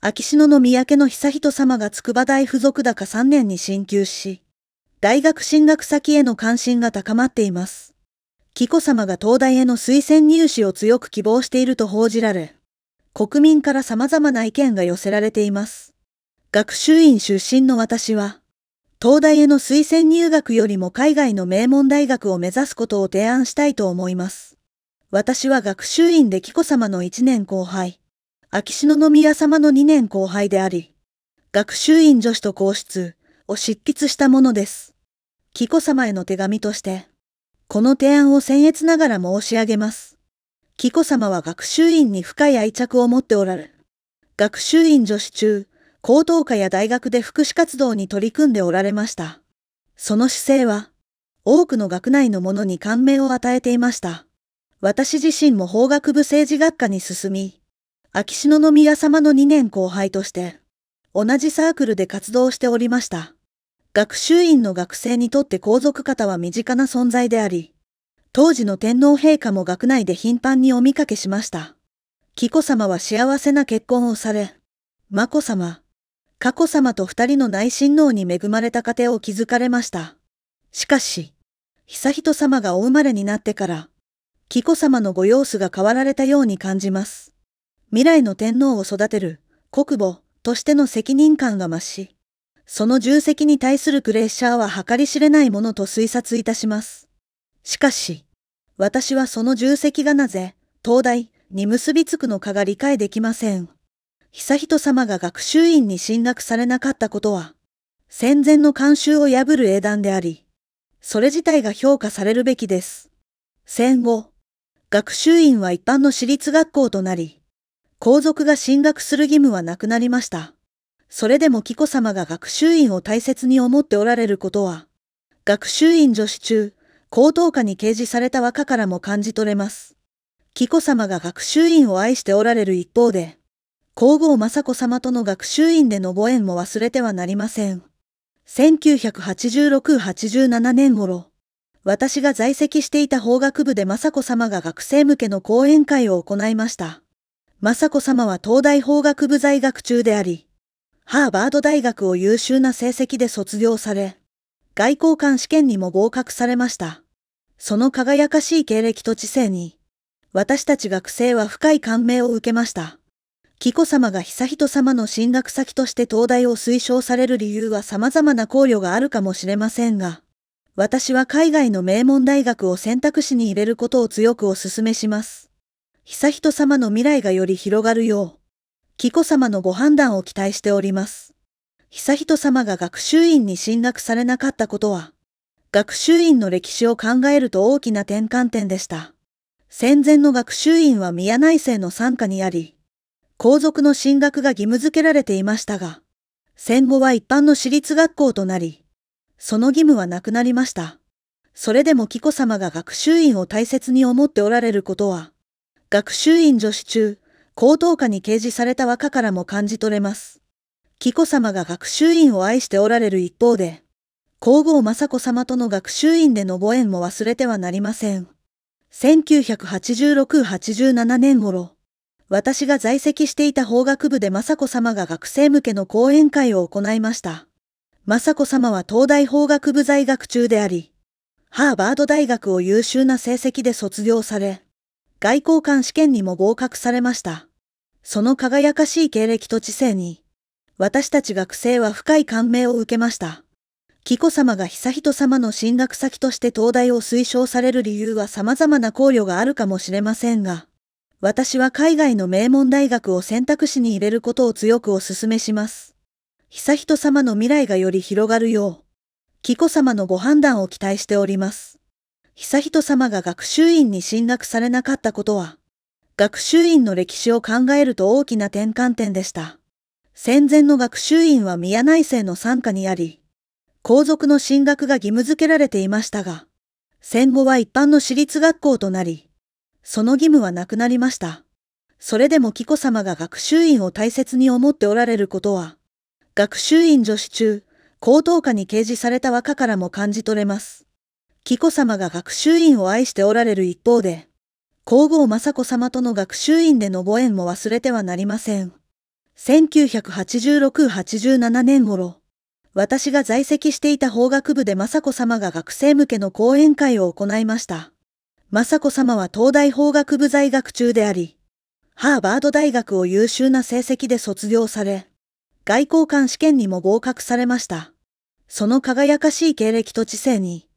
秋篠宮家の悠仁さまが筑波大附属高3年に進級し、大学進学先への関心が高まっています。紀子さまが東大への推薦入試を強く希望していると報じられ、国民から様々な意見が寄せられています。学習院出身の私は、東大への推薦入学よりも海外の名門大学を目指すことを提案したいと思います。私は学習院で紀子さまの1年後輩。秋篠宮様の2年後輩であり、学習院女子と皇室を執筆したものです。紀子様への手紙として、この提案を僭越ながら申し上げます。紀子様は学習院に深い愛着を持っておられ、学習院女子中、高等科や大学で福祉活動に取り組んでおられました。その姿勢は、多くの学内の者に感銘を与えていました。私自身も法学部政治学科に進み、秋篠宮様の2年後輩として、同じサークルで活動しておりました。学習院の学生にとって皇族方は身近な存在であり、当時の天皇陛下も学内で頻繁にお見かけしました。紀子様は幸せな結婚をされ、眞子様、佳子様と二人の内親王に恵まれた家庭を築かれました。しかし、久人様がお生まれになってから、紀子様のご様子が変わられたように感じます。未来の天皇を育てる国母としての責任感が増し、その重責に対するプレッシャーは計り知れないものと推察いたします。しかし、私はその重責がなぜ、東大に結びつくのかが理解できません。久人様が学習院に進学されなかったことは、戦前の慣習を破る英断であり、それ自体が評価されるべきです。戦後、学習院は一般の私立学校となり、皇族が進学する義務はなくなりました。それでも紀子さまが学習院を大切に思っておられることは、学習院女子中、高等科に掲示された和歌からも感じ取れます。紀子さまが学習院を愛しておられる一方で、皇后雅子さまとの学習院でのご縁も忘れてはなりません。1986-87年頃、私が在籍していた法学部で雅子さまが学生向けの講演会を行いました。雅子様は東大法学部在学中であり、ハーバード大学を優秀な成績で卒業され、外交官試験にも合格されました。その輝かしい経歴と知性に、私たち学生は深い感銘を受けました。紀子様が悠仁様の進学先として東大を推奨される理由は様々な考慮があるかもしれませんが、私は海外の名門大学を選択肢に入れることを強くお勧めします。悠仁さまの未来がより広がるよう、紀子さまのご判断を期待しております。悠仁さまが学習院に進学されなかったことは、学習院の歴史を考えると大きな転換点でした。戦前の学習院は宮内生の傘下にあり、皇族の進学が義務付けられていましたが、戦後は一般の私立学校となり、その義務はなくなりました。それでも紀子さまが学習院を大切に思っておられることは、学習院女子中、高等科に掲示された和歌からも感じ取れます。紀子様が学習院を愛しておられる一方で、皇后雅子様との学習院でのご縁も忘れてはなりません。1986-87年頃、私が在籍していた法学部で雅子様が学生向けの講演会を行いました。雅子様は東大法学部在学中であり、ハーバード大学を優秀な成績で卒業され、外交官試験にも合格されました。その輝かしい経歴と知性に、私たち学生は深い感銘を受けました。紀子様が悠仁様の進学先として東大を推奨される理由は様々な考慮があるかもしれませんが、私は海外の名門大学を選択肢に入れることを強くお勧めします。悠仁様の未来がより広がるよう、紀子様のご判断を期待しております。悠仁さまが学習院に進学されなかったことは、学習院の歴史を考えると大きな転換点でした。戦前の学習院は宮内生の傘下にあり、皇族の進学が義務付けられていましたが、戦後は一般の私立学校となり、その義務はなくなりました。それでも紀子さまが学習院を大切に思っておられることは、学習院女子中、高等科に掲示された和歌からも感じ取れます。紀子様が学習院を愛しておられる一方で、皇后雅子様との学習院でのご縁も忘れてはなりません。1986-87年頃、私が在籍していた法学部で雅子様が学生向けの講演会を行いました。雅子様は東大法学部在学中であり、ハーバード大学を優秀な成績で卒業され、外交官試験にも合格されました。その輝かしい経歴と知性に、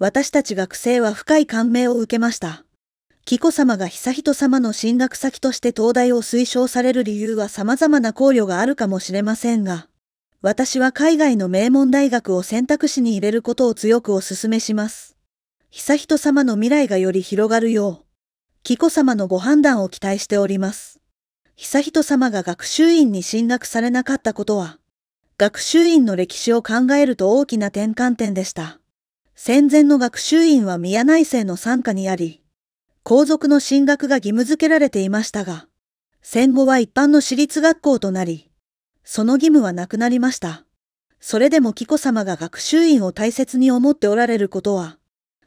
私たち学生は深い感銘を受けました。紀子様が悠仁様の進学先として東大を推奨される理由は様々な考慮があるかもしれませんが、私は海外の名門大学を選択肢に入れることを強くお勧めします。悠仁様の未来がより広がるよう、紀子様のご判断を期待しております。悠仁様が学習院に進学されなかったことは、学習院の歴史を考えると大きな転換点でした。戦前の学習院は宮内生の傘下にあり、皇族の進学が義務付けられていましたが、戦後は一般の私立学校となり、その義務はなくなりました。それでも紀子様が学習院を大切に思っておられることは、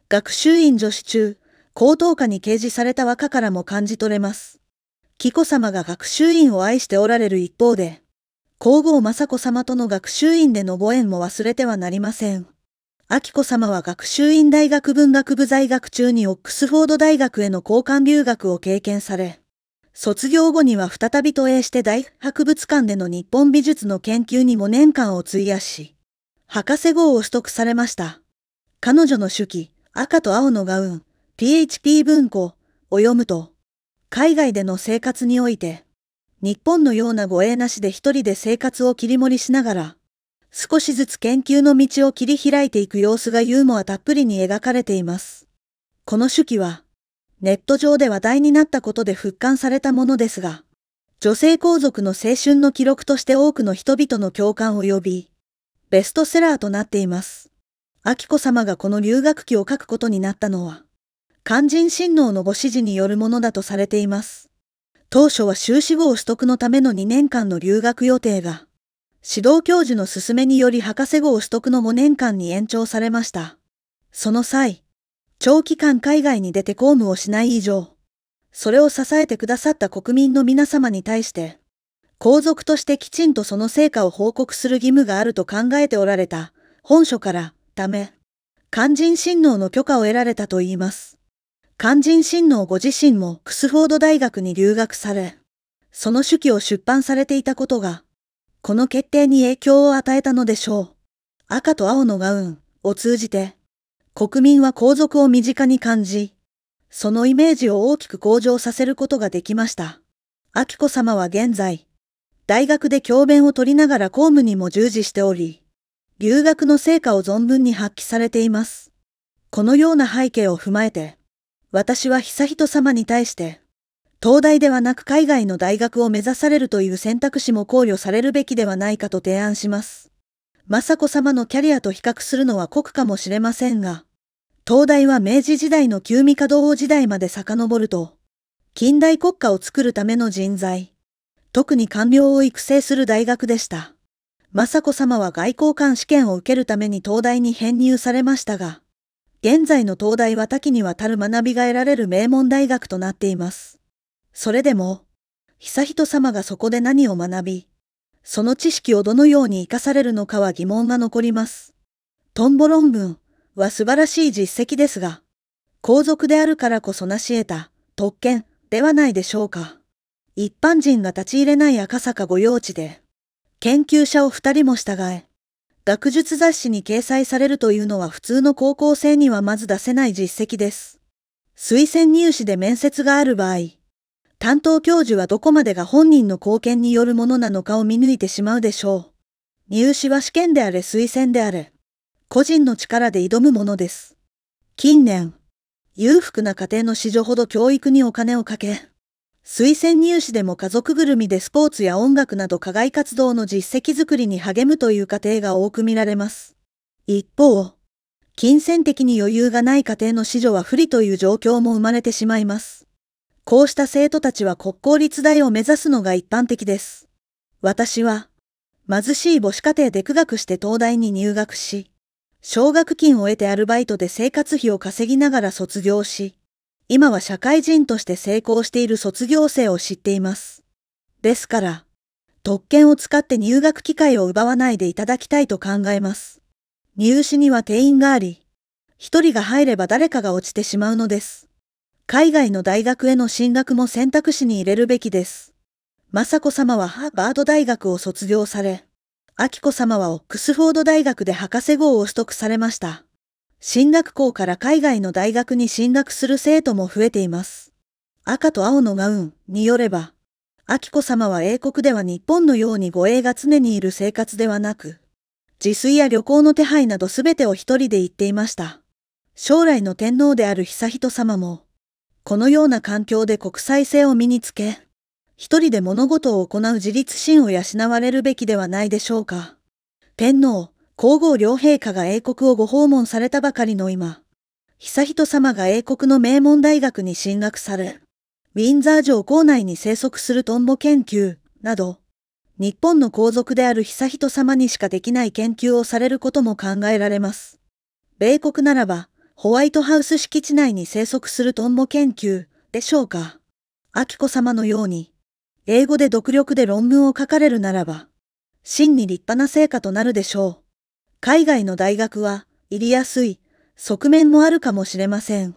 学習院女子中、高等科に掲示された和歌からも感じ取れます。紀子様が学習院を愛しておられる一方で、皇后雅子様との学習院でのご縁も忘れてはなりません。秋子様は学習院大学文学部在学中にオックスフォード大学への交換留学を経験され、卒業後には再び渡英して大博物館での日本美術の研究に5年間を費やし、博士号を取得されました。彼女の手記、赤と青のガウン、PHP 文庫を読むと、海外での生活において、日本のような護衛なしで一人で生活を切り盛りしながら、少しずつ研究の道を切り開いていく様子がユーモアたっぷりに描かれています。この手記は、ネット上で話題になったことで復刊されたものですが、女性皇族の青春の記録として多くの人々の共感を呼び、ベストセラーとなっています。秋子様がこの留学記を書くことになったのは、肝心親王のご指示によるものだとされています。当初は修士号取得のための2年間の留学予定が、指導教授の勧めにより博士号取得の5年間に延長されました。その際、長期間海外に出て公務をしない以上、それを支えてくださった国民の皆様に対して、皇族としてきちんとその成果を報告する義務があると考えておられた本書からため、肝心親王の許可を得られたといいます。肝心親王ご自身もクスフォード大学に留学され、その手記を出版されていたことが、この決定に影響を与えたのでしょう。赤と青のガウンを通じて、国民は皇族を身近に感じ、そのイメージを大きく向上させることができました。秋子様は現在、大学で教鞭を取りながら公務にも従事しており、留学の成果を存分に発揮されています。このような背景を踏まえて、私は悠仁様に対して、東大ではなく海外の大学を目指されるという選択肢も考慮されるべきではないかと提案します。雅子様のキャリアと比較するのは酷かもしれませんが、東大は明治時代の旧帝王時代まで遡ると、近代国家を作るための人材、特に官僚を育成する大学でした。雅子様は外交官試験を受けるために東大に編入されましたが、現在の東大は多岐にわたる学びが得られる名門大学となっています。それでも、悠仁さまがそこで何を学び、その知識をどのように活かされるのかは疑問が残ります。トンボ論文は素晴らしい実績ですが、皇族であるからこそ成し得た特権ではないでしょうか。一般人が立ち入れない赤坂御用地で、研究者を二人も従え、学術雑誌に掲載されるというのは普通の高校生にはまず出せない実績です。推薦入試で面接がある場合、担当教授はどこまでが本人の貢献によるものなのかを見抜いてしまうでしょう。入試は試験であれ推薦であれ、個人の力で挑むものです。近年、裕福な家庭の子女ほど教育にお金をかけ、推薦入試でも家族ぐるみでスポーツや音楽など課外活動の実績づくりに励むという家庭が多く見られます。一方、金銭的に余裕がない家庭の子女は不利という状況も生まれてしまいます。こうした生徒たちは国公立大を目指すのが一般的です。私は、貧しい母子家庭で苦学して東大に入学し、奨学金を得てアルバイトで生活費を稼ぎながら卒業し、今は社会人として成功している卒業生を知っています。ですから、特権を使って入学機会を奪わないでいただきたいと考えます。入試には定員があり、一人が入れば誰かが落ちてしまうのです。海外の大学への進学も選択肢に入れるべきです。雅子様はハーバード大学を卒業され、明子様はオックスフォード大学で博士号を取得されました。進学校から海外の大学に進学する生徒も増えています。赤と青のガウンによれば、明子様は英国では日本のように護衛が常にいる生活ではなく、自炊や旅行の手配などすべてを一人で行っていました。将来の天皇である悠仁様も、このような環境で国際性を身につけ、一人で物事を行う自立心を養われるべきではないでしょうか。天皇、皇后両陛下が英国をご訪問されたばかりの今、悠仁さまが英国の名門大学に進学され、ウィンザー城校内に生息するトンボ研究など、日本の皇族である悠仁さまにしかできない研究をされることも考えられます。米国ならば、ホワイトハウス敷地内に生息するトンボ研究でしょうか。アキコ様のように、英語で独力で論文を書かれるならば、真に立派な成果となるでしょう。海外の大学は、入りやすい、側面もあるかもしれません。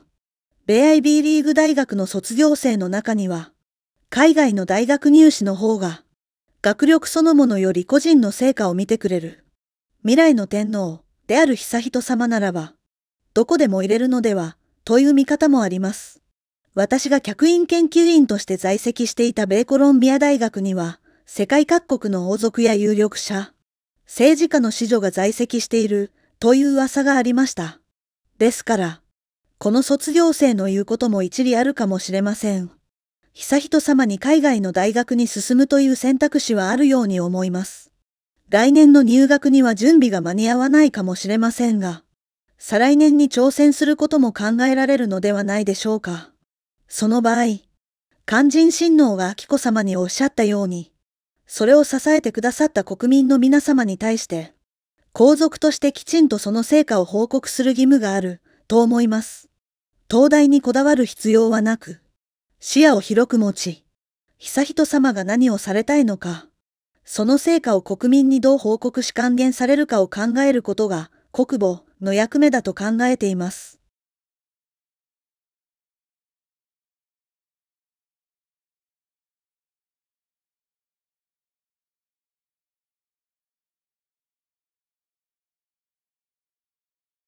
米 IB リーグ大学の卒業生の中には、海外の大学入試の方が、学力そのものより個人の成果を見てくれる。未来の天皇である久人様ならば、どこでも入れるのでは、という見方もあります。私が客員研究員として在籍していた米コロンビア大学には、世界各国の王族や有力者、政治家の子女が在籍しているという噂がありました。ですから、この卒業生の言うことも一理あるかもしれません。悠仁様に海外の大学に進むという選択肢はあるように思います。来年の入学には準備が間に合わないかもしれませんが、再来年に挑戦することも考えられるのではないでしょうか。その場合、肝心親王が紀子様におっしゃったように、それを支えてくださった国民の皆様に対して、皇族としてきちんとその成果を報告する義務がある、と思います。東大にこだわる必要はなく、視野を広く持ち、悠仁様が何をされたいのか、その成果を国民にどう報告し還元されるかを考えることが、国母、の役目だと考えています。